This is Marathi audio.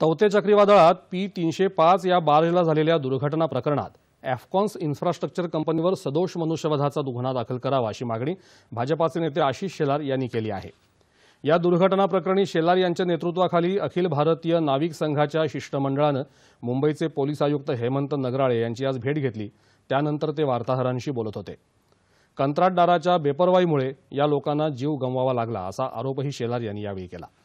तौते चक्रीवादळात पी तीनशे पाच या बारला झालेल्या दुर्घटना प्रकरणात एफकॉन्स इन्फ्रास्ट्रक्चर कंपनीवर सदोष मनुष्यवधाचा गुन्हा दाखल करावा अशी मागणी भाजपाचे नेते आशिष शेलार यांनी केली आहे या दुर्घटना प्रकरणी शेलार यांच्या नेतृत्वाखाली अखिल भारतीय नाविक संघाच्या शिष्टमंडळानं मुंबईचे पोलीस आयुक्त हेमंत नगराळे यांची आज भेट घेतली त्यानंतर ते वार्ताहरांशी बोलत होते कंत्राटदाराच्या बेपरवाईमुळे या लोकांना जीव गमवावा लागला असा आरोपही शेलार यांनी यावेळी केला